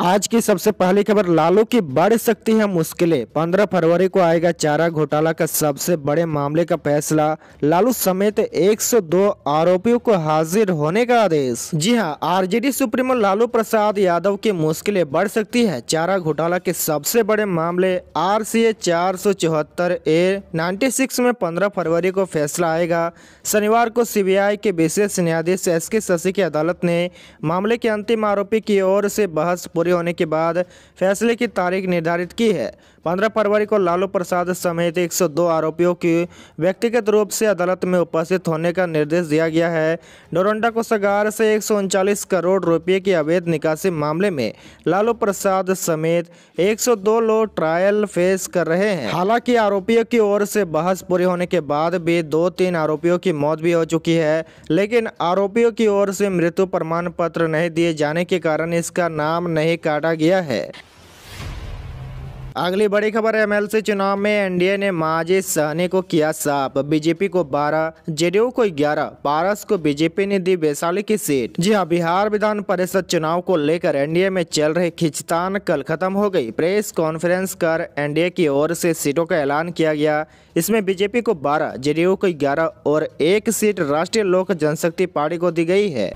आज की सबसे पहली खबर लालू की बढ़ सकती है मुश्किलें पंद्रह फरवरी को आएगा चारा घोटाला का सबसे बड़े मामले का फैसला लालू समेत 102 आरोपियों को हाजिर होने का आदेश जी हां आरजेडी सुप्रीमो लालू प्रसाद यादव की मुश्किलें बढ़ सकती है चारा घोटाला के सबसे बड़े मामले आर सी ए चार सौ चौहत्तर ए नाइन्टी सिक्स में पंद्रह फरवरी को फैसला आएगा शनिवार को आई के विशेष न्यायाधीश एस के शशि की अदालत ने मामले के अंतिम आरोपी की ओर से बहस पूरी पूरे होने के बाद फैसले की तारीख निर्धारित की है 15 फरवरी को लालू प्रसाद समेत 102 आरोपियों की व्यक्तिगत रूप से अदालत में उपस्थित होने का निर्देश दिया गया है डोरंडा को सगार से एक करोड़ रुपये की अवैध निकासी मामले में लालू प्रसाद समेत 102 लोग ट्रायल फेस कर रहे हैं हालांकि आरोपियों की ओर से बहस पूरी होने के बाद भी दो तीन आरोपियों की मौत भी हो चुकी है लेकिन आरोपियों की ओर से मृत्यु प्रमाण पत्र नहीं दिए जाने के कारण इसका नाम नहीं काटा गया है अगली बड़ी खबर है चुनाव में एनडीए ने माजे सहने को किया साफ बीजेपी को 12 जेडीयू को 11 पारस को बीजेपी ने दी वैशाली की सीट जी हां बिहार विधान परिषद चुनाव को लेकर एनडीए में चल रही खिंचतान कल खत्म हो गई प्रेस कॉन्फ्रेंस कर एनडीए की ओर से सीटों का ऐलान किया गया इसमें बीजेपी को बारह जेडीयू को ग्यारह और एक सीट राष्ट्रीय लोक जनशक्ति पार्टी को दी गई है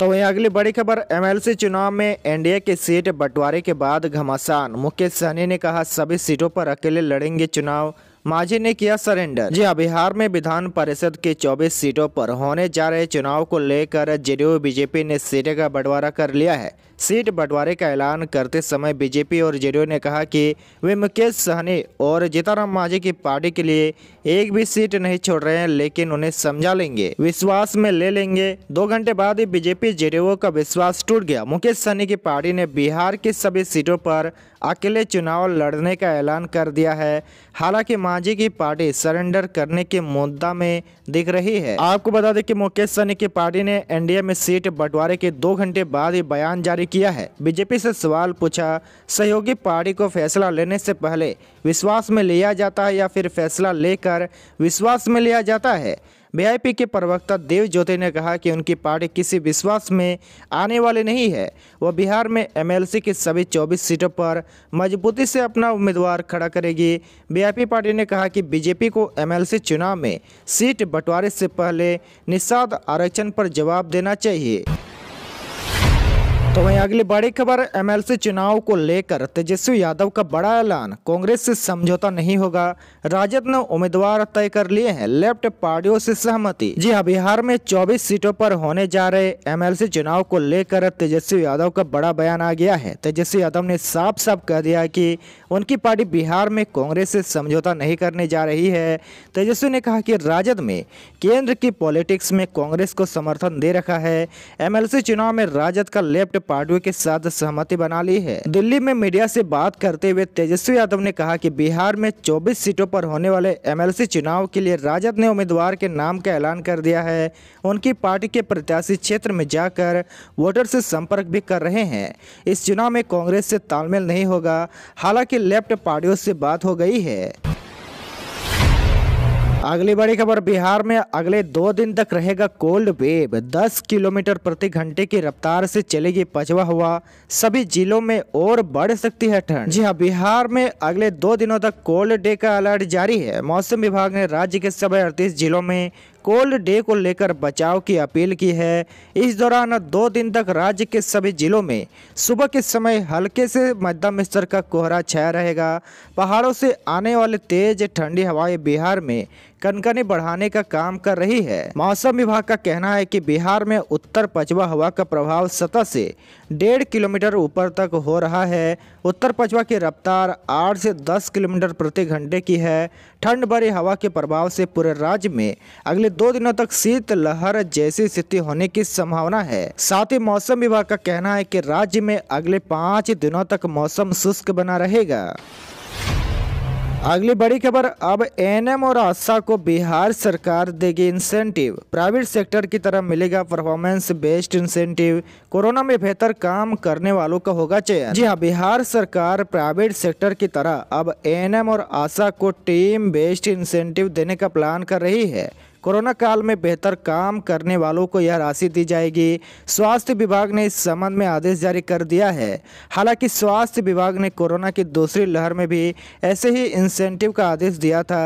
तो वहीं अगली बड़ी खबर एमएलसी चुनाव में एनडीए के सीट बंटवारे के बाद घमासान मुकेश सहनी ने कहा सभी सीटों पर अकेले लड़ेंगे चुनाव मांझी ने किया सरेंडर जी हाँ, बिहार में विधान परिषद के 24 सीटों पर होने जा रहे चुनाव को लेकर जेडीयू बीजेपी ने सीटें का बंटवारा कर लिया है सीट बंटवारे का ऐलान करते समय बीजेपी और जेडीयू ने कहा कि वे मुकेश सहनी और जीताराम मांझी की पार्टी के लिए एक भी सीट नहीं छोड़ रहे हैं लेकिन उन्हें समझा लेंगे विश्वास में ले लेंगे दो घंटे बाद ही बीजेपी जेडीयू का विश्वास टूट गया मुकेश सहनी की पार्टी ने बिहार की सभी सीटों पर अकेले चुनाव लड़ने का ऐलान कर दिया है हालांकि गांधी की पार्टी सरेंडर करने के मुद्दा में दिख रही है आपको बता दें कि मुकेश सहनी की पार्टी ने एनडीए में सीट बंटवारे के दो घंटे बाद ही बयान जारी किया है बीजेपी से सवाल पूछा सहयोगी पार्टी को फैसला लेने से पहले विश्वास में लिया जाता है या फिर फैसला लेकर विश्वास में लिया जाता है वीआईपी के प्रवक्ता देव ज्योति ने कहा कि उनकी पार्टी किसी विश्वास में आने वाली नहीं है वह बिहार में एमएलसी की सभी 24 सीटों पर मजबूती से अपना उम्मीदवार खड़ा करेगी वीआईपी पार्टी ने कहा कि बीजेपी को एमएलसी चुनाव में सीट बंटवारे से पहले निषाद आरक्षण पर जवाब देना चाहिए तो वहीं अगली बड़ी खबर एमएलसी चुनाव को लेकर तेजस्वी यादव का बड़ा ऐलान कांग्रेस से समझौता नहीं होगा राजद ने उम्मीदवार तय कर लिए हैं लेफ्ट पार्टियों से सहमति जी हाँ बिहार में 24 सीटों पर होने जा रहे एमएलसी चुनाव को लेकर तेजस्वी यादव का बड़ा बयान आ गया है तेजस्वी यादव ने साफ साफ कह दिया की उनकी पार्टी बिहार में कांग्रेस से समझौता नहीं करने जा रही है तेजस्वी ने कहा की राजद में केंद्र की पॉलिटिक्स में कांग्रेस को समर्थन दे रखा है एमएलसी चुनाव में राजद का लेफ्ट पार्टियों के साथ सहमति बना ली है दिल्ली में मीडिया से बात करते हुए तेजस्वी यादव ने कहा कि बिहार में 24 सीटों पर होने वाले एमएलसी चुनाव के लिए राजद ने उम्मीदवार के नाम का ऐलान कर दिया है उनकी पार्टी के प्रत्याशी क्षेत्र में जाकर वोटर से संपर्क भी कर रहे हैं इस चुनाव में कांग्रेस से तालमेल नहीं होगा हालांकि लेफ्ट पार्टियों से बात हो गई है अगली बड़ी खबर बिहार में अगले दो दिन तक रहेगा कोल्ड वेव 10 किलोमीटर प्रति घंटे की रफ्तार से चलेगी पछवा हुआ सभी जिलों में और बढ़ सकती है ठंड जी हाँ बिहार में अगले दो दिनों तक कोल्ड डे का अलर्ट जारी है मौसम विभाग ने राज्य के सभी अड़तीस जिलों में कोल्ड डे को लेकर बचाव की अपील की है इस दौरान दो दिन तक राज्य के सभी जिलों में सुबह के समय हल्के से मध्यम स्तर का कोहरा छाया रहेगा पहाड़ों से आने वाले तेज ठंडी हवाएं बिहार में कनकनी बढ़ाने का काम कर रही है मौसम विभाग का कहना है कि बिहार में उत्तर पछवा हवा का प्रभाव सतह से डेढ़ किलोमीटर ऊपर तक हो रहा है उत्तर पछवा की रफ्तार आठ से दस किलोमीटर प्रति घंटे की है ठंड भरी हवा के प्रभाव से पूरे राज्य में अगले अगले दो दिनों तक शीतलहर जैसी स्थिति होने की संभावना है साथ ही मौसम विभाग का कहना है की राज्य में अगले पाँच दिनों तक मौसम शुष्क बना रहेगा अगली बड़ी खबर अब एनएम और आशा को बिहार सरकार देगी इंसेंटिव प्राइवेट सेक्टर की तरह मिलेगा परफॉर्मेंस बेस्ड इंसेंटिव कोरोना में बेहतर काम करने वालों का होगा चयन जी हाँ बिहार सरकार प्राइवेट सेक्टर की तरह अब एनएम और आशा को टीम बेस्ड इंसेंटिव देने का प्लान कर रही है कोरोना काल में बेहतर काम करने वालों को यह राशि दी जाएगी स्वास्थ्य विभाग ने इस संबंध में आदेश जारी कर दिया है हालांकि स्वास्थ्य विभाग ने कोरोना की दूसरी लहर में भी ऐसे ही इंसेंटिव का आदेश दिया था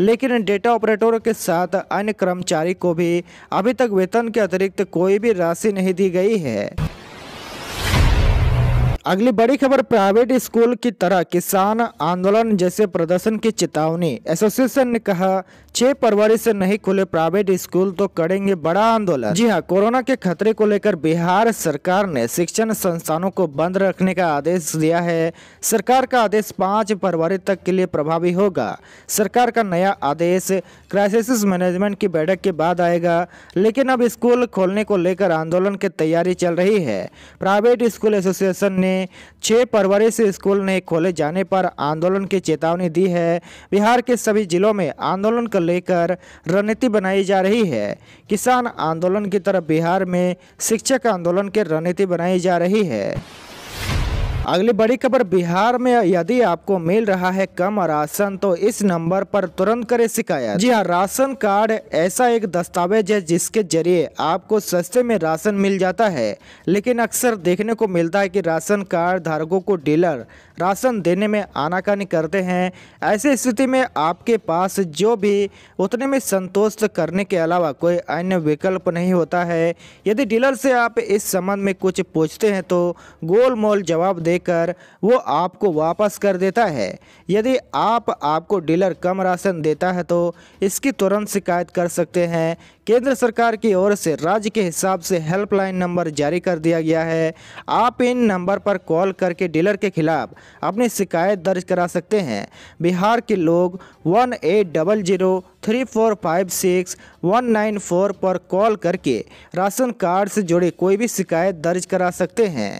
लेकिन डेटा ऑपरेटरों के साथ अन्य कर्मचारी को भी अभी तक वेतन के अतिरिक्त कोई भी राशि नहीं दी गई है अगली बड़ी खबर प्राइवेट स्कूल की तरह किसान आंदोलन जैसे प्रदर्शन की चेतावनी एसोसिएशन ने कहा छह फरवरी से नहीं खुले प्राइवेट स्कूल तो करेंगे बड़ा आंदोलन जी हां कोरोना के खतरे को लेकर बिहार सरकार ने शिक्षण संस्थानों को बंद रखने का आदेश दिया है सरकार का आदेश पाँच फरवरी तक के लिए प्रभावी होगा सरकार का नया आदेश क्राइसिस मैनेजमेंट की बैठक के बाद आएगा लेकिन अब स्कूल खोलने को लेकर आंदोलन की तैयारी चल रही है प्राइवेट स्कूल एसोसिएशन ने ने 6 फरवरी से स्कूल नहीं खोले जाने पर आंदोलन की चेतावनी दी है बिहार के सभी जिलों में आंदोलन को लेकर रणनीति बनाई जा रही है किसान आंदोलन की तरफ बिहार में शिक्षक आंदोलन की रणनीति बनाई जा रही है अगली बड़ी खबर बिहार में यदि आपको मिल रहा है कम राशन तो इस नंबर पर तुरंत करें शिकायत जी हाँ राशन कार्ड ऐसा एक दस्तावेज है जिसके जरिए आपको सस्ते में राशन मिल जाता है लेकिन अक्सर देखने को मिलता है कि राशन कार्ड धारकों को डीलर राशन देने में आनाकानी करते हैं ऐसी स्थिति में आपके पास जो भी उतने में संतुष्ट करने के अलावा कोई अन्य विकल्प नहीं होता है यदि डीलर से आप इस संबंध में कुछ पूछते हैं तो गोलमोल जवाब दे देकर वो आपको वापस कर देता है यदि आप आपको डीलर कम राशन देता है तो इसकी तुरंत शिकायत कर सकते हैं केंद्र सरकार की ओर से राज्य के हिसाब से हेल्पलाइन नंबर जारी कर दिया गया है आप इन नंबर पर कॉल करके डीलर के खिलाफ अपनी शिकायत दर्ज करा सकते हैं बिहार के लोग one eight double zero three four five six one nine four पर कॉल करके राशन कार्ड से जुड़ी कोई भी शिकायत दर्ज करा सकते हैं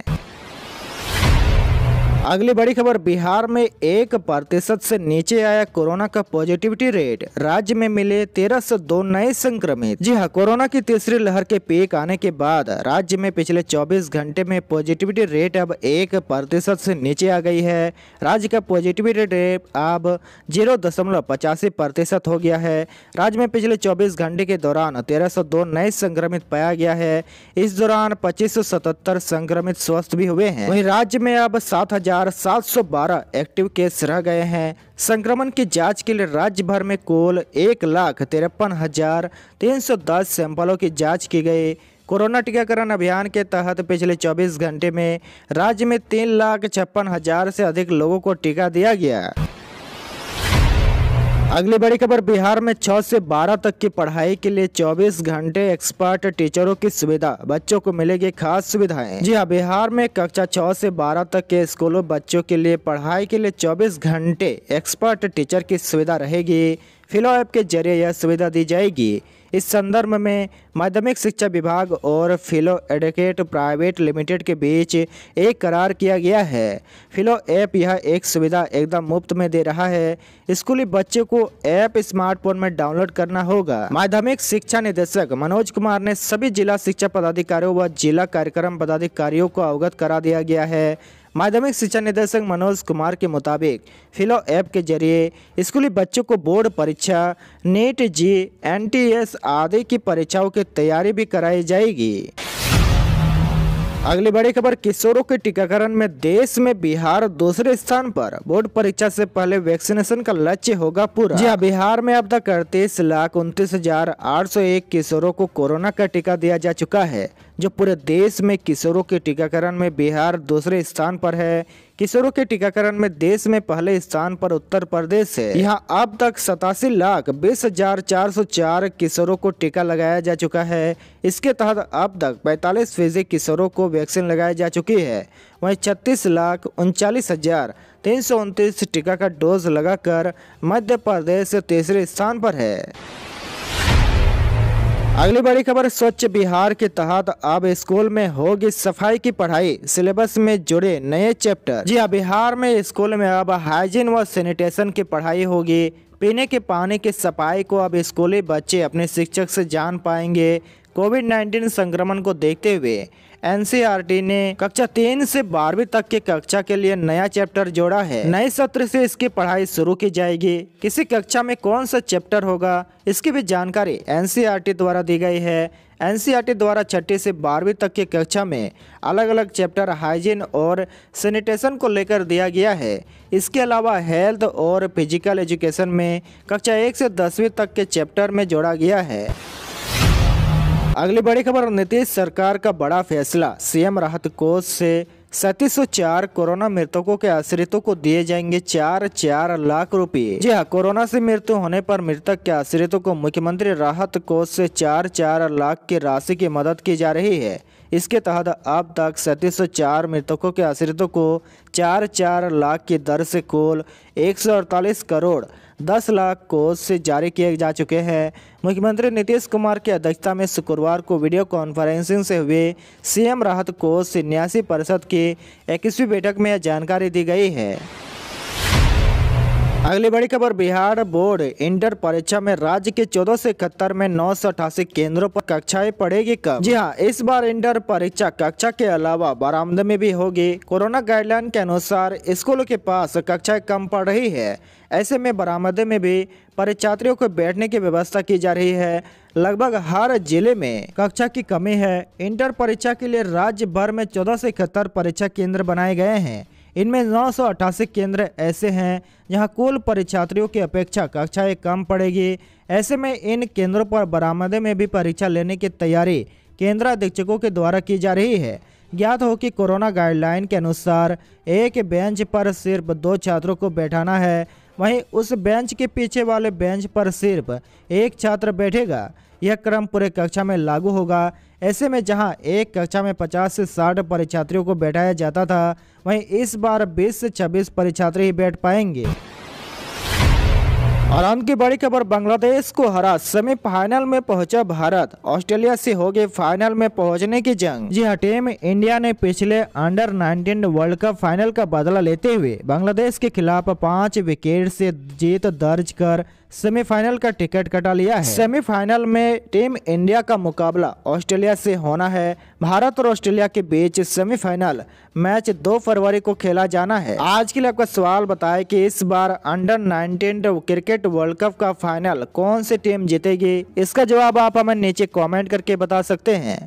अगली बड़ी खबर बिहार में एक प्रतिशत से नीचे आया कोरोना का पॉजिटिविटी रेट राज्य में मिले तेरह सौ दो नए संक्रमित जी हाँ कोरोना की तीसरी लहर के पीक आने के बाद राज्य में पिछले 24 घंटे में पॉजिटिविटी रेट अब एक प्रतिशत से नीचे आ गई है राज्य का पॉजिटिविटी रेट अब जीरो दशमलव पचासी प्रतिशत हो गया है राज्य में पिछले चौबीस घंटे के दौरान तेरह सौ दो नए संक्रमित पाया गया है इस दौरान पच्चीस सौ सतहत्तर संक्रमित स्वस्थ भी हुए हैं वही राज्य में अब सात हजार बारह एक्टिव केस रह गए हैं संक्रमण की जांच के लिए राज्य भर में कुल एक लाख तिरपन हज़ार तीन सौ दस सैंपलों की जांच की गई कोरोना टीकाकरण अभियान के तहत पिछले 24 घंटे में राज्य में तीन लाख छप्पन हज़ार से अधिक लोगों को टीका दिया गया अगली बड़ी खबर बिहार में 6 से 12 तक की पढ़ाई के लिए 24 घंटे एक्सपर्ट टीचरों की सुविधा बच्चों को मिलेगी खास सुविधाएं जी हाँ बिहार में कक्षा 6 से 12 तक के स्कूलों बच्चों के लिए पढ़ाई के लिए 24 घंटे एक्सपर्ट टीचर की सुविधा रहेगी फिलो ऐप के जरिए यह सुविधा दी जाएगी इस संदर्भ में माध्यमिक शिक्षा विभाग और फिलो एडुकेट प्राइवेट लिमिटेड के बीच एक करार किया गया है फिलो ऐप यह एक सुविधा एकदम मुफ्त में दे रहा है स्कूली बच्चे को ऐप स्मार्टफोन में डाउनलोड करना होगा माध्यमिक शिक्षा निदेशक मनोज कुमार ने सभी जिला शिक्षा पदाधिकारियों व जिला कार्यक्रम पदाधिकारियों को अवगत करा दिया गया है माध्यमिक शिक्षा निदेशक मनोज कुमार के मुताबिक फिलो ऐप के जरिए स्कूली बच्चों को बोर्ड परीक्षा नेट जी एनटीएस आदि की परीक्षाओं की तैयारी भी कराई जाएगी अगली बड़ी खबर किशोरों के टीकाकरण में देश में बिहार दूसरे स्थान पर बोर्ड परीक्षा से पहले वैक्सीनेशन का लक्ष्य होगा पूरा जी हाँ बिहार में अब तक अड़तीस लाख उनतीस हजार आठ सौ एक किशोरों को कोरोना का टीका दिया जा चुका है जो पूरे देश में किशोरों के टीकाकरण में बिहार दूसरे स्थान पर है किशोरों के टीकाकरण में देश में पहले स्थान पर उत्तर प्रदेश है यहाँ अब तक सतासी लाख बीस हजार चार सौ चार किशोरों को टीका लगाया जा चुका है इसके तहत अब तक पैंतालीस फीसदी किशोरों को वैक्सीन लगाई जा चुकी है वहीं छत्तीस लाख उनचालीस हजार तीन सौ उनतीस टीका का डोज लगाकर मध्य प्रदेश तीसरे स्थान पर है अगली बड़ी खबर स्वच्छ बिहार के तहत अब स्कूल में होगी सफाई की पढ़ाई सिलेबस में जुड़े नए चैप्टर जी हाँ बिहार में स्कूल में अब हाइजीन व सैनिटेशन की पढ़ाई होगी पीने के पानी की सफाई को अब स्कूली बच्चे अपने शिक्षक से जान पाएंगे कोविड 19 संक्रमण को देखते हुए एनसीईआरटी ने कक्षा तीन से बारहवीं तक के कक्षा के लिए नया चैप्टर जोड़ा है नए सत्र से इसकी पढ़ाई शुरू की जाएगी किसी कक्षा में कौन सा चैप्टर होगा इसकी भी जानकारी एनसीईआरटी द्वारा दी गई है एनसीईआरटी द्वारा छठी से बारहवीं तक की कक्षा में अलग अलग चैप्टर हाइजीन और सैनिटेशन को लेकर दिया गया है इसके अलावा हेल्थ और फिजिकल एजुकेशन में कक्षा एक से दसवीं तक के चैप्टर में जोड़ा गया है अगली बड़ी खबर नीतीश सरकार का बड़ा फैसला सीएम राहत कोष से सैतीस चार कोरोना मृतकों के आश्रितों को दिए जाएंगे चार चार लाख रुपए जी हाँ कोरोना से मृत्यु होने पर मृतक के आश्रितों को मुख्यमंत्री राहत कोष से चार चार लाख की राशि की मदद की जा रही है इसके तहत अब तक सैतीस सौ चार मृतकों के आश्रितों को चार चार लाख की दर से कुल एक करोड़ दस लाख कोष से जारी किए जा चुके हैं मुख्यमंत्री नीतीश कुमार की अध्यक्षता में शुक्रवार को वीडियो कॉन्फ्रेंसिंग से हुए सीएम राहत कोष न्यासी परिषद की इक्कीसवीं बैठक में यह जानकारी दी गई है अगली बड़ी खबर बिहार बोर्ड इंटर परीक्षा में राज्य के चौदह से इकहत्तर में नौ सौ अठासी केंद्रों पर कक्षाएं पड़ेगी कब जी हाँ इस बार इंटर परीक्षा कक्षा के अलावा बरामद में भी होगी कोरोना गाइडलाइन के अनुसार स्कूलों के पास कक्षाएं कम पड़ रही है ऐसे में बरामदे में भी परीक्षार्थियों को बैठने की व्यवस्था की जा रही है लगभग हर जिले में कक्षा की कमी है इंटर परीक्षा के लिए राज्य भर में चौदह से इकहत्तर परीक्षा केंद्र बनाए गए हैं इनमें नौ केंद्र ऐसे हैं जहां कुल परीक्षार्थियों की अपेक्षा कक्षाएं कम पड़ेगी ऐसे में इन केंद्रों पर बरामदे में भी परीक्षा लेने की तैयारी केंद्राधीक्षकों के द्वारा की जा रही है ज्ञात हो कि कोरोना गाइडलाइन के अनुसार एक बेंच पर सिर्फ दो छात्रों को बैठाना है वहीं उस बेंच के पीछे वाले बेंच पर सिर्फ एक छात्र बैठेगा यह क्रम पूरे कक्षा में लागू होगा ऐसे में जहां एक कक्षा में 50 से 60 परीक्षार्थियों को बैठाया जाता था वहीं इस बार 20 से 26 परीक्षार्थी ही बैठ पाएंगे और की बड़ी खबर बांग्लादेश को हरा सेमीफाइनल में पहुंचा भारत ऑस्ट्रेलिया से होगी फाइनल में पहुंचने की जंग जी हाँ टीम इंडिया ने पिछले अंडर 19 वर्ल्ड कप फाइनल का बदला लेते हुए बांग्लादेश के खिलाफ पांच विकेट से जीत दर्ज कर सेमीफाइनल का टिकट कटा लिया है सेमीफाइनल में टीम इंडिया का मुकाबला ऑस्ट्रेलिया से होना है भारत और ऑस्ट्रेलिया के बीच सेमीफाइनल मैच 2 फरवरी को खेला जाना है आज के लिए आपका सवाल बताए कि इस बार अंडर 19 क्रिकेट वर्ल्ड कप का फाइनल कौन सी टीम जीतेगी इसका जवाब आप हमें नीचे कॉमेंट करके बता सकते हैं